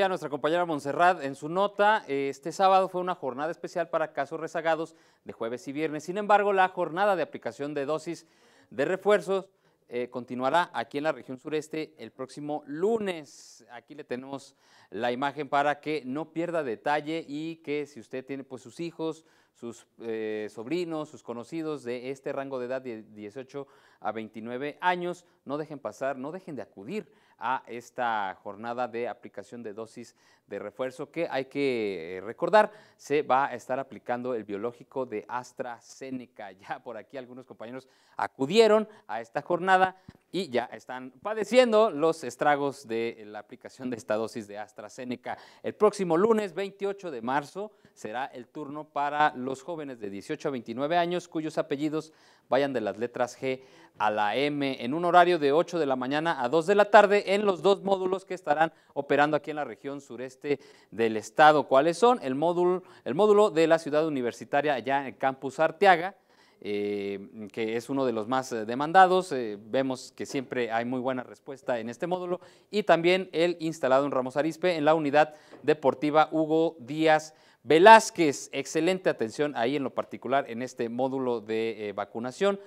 A nuestra compañera Monserrat en su nota, este sábado fue una jornada especial para casos rezagados de jueves y viernes. Sin embargo, la jornada de aplicación de dosis de refuerzos eh, continuará aquí en la región sureste el próximo lunes. Aquí le tenemos la imagen para que no pierda detalle y que si usted tiene pues sus hijos, sus eh, sobrinos, sus conocidos de este rango de edad de 18 a 29 años, no dejen pasar, no dejen de acudir a esta jornada de aplicación de dosis de refuerzo que hay que eh, recordar, se va a estar aplicando el biológico de AstraZeneca. Ya por aquí algunos compañeros acudieron a esta jornada, y ya están padeciendo los estragos de la aplicación de esta dosis de AstraZeneca. El próximo lunes 28 de marzo será el turno para los jóvenes de 18 a 29 años cuyos apellidos vayan de las letras G a la M en un horario de 8 de la mañana a 2 de la tarde en los dos módulos que estarán operando aquí en la región sureste del estado. ¿Cuáles son? El módulo, el módulo de la ciudad universitaria allá en el campus Arteaga eh, que es uno de los más eh, demandados. Eh, vemos que siempre hay muy buena respuesta en este módulo. Y también el instalado en Ramos Arispe en la unidad deportiva Hugo Díaz Velázquez. Excelente atención ahí en lo particular en este módulo de vacunación.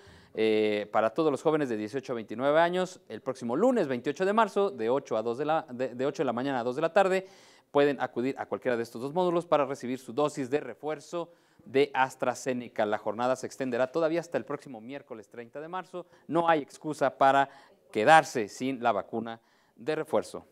para todos los jóvenes de 18 a 29 años el próximo lunes 28 de marzo de 8 a 2 de la de 8 de la mañana a 2 de la tarde pueden acudir a cualquiera de estos dos módulos para recibir su dosis de refuerzo de AstraZeneca. La jornada se extenderá todavía hasta el próximo miércoles 30 de marzo. No hay excusa para quedarse sin la vacuna de refuerzo.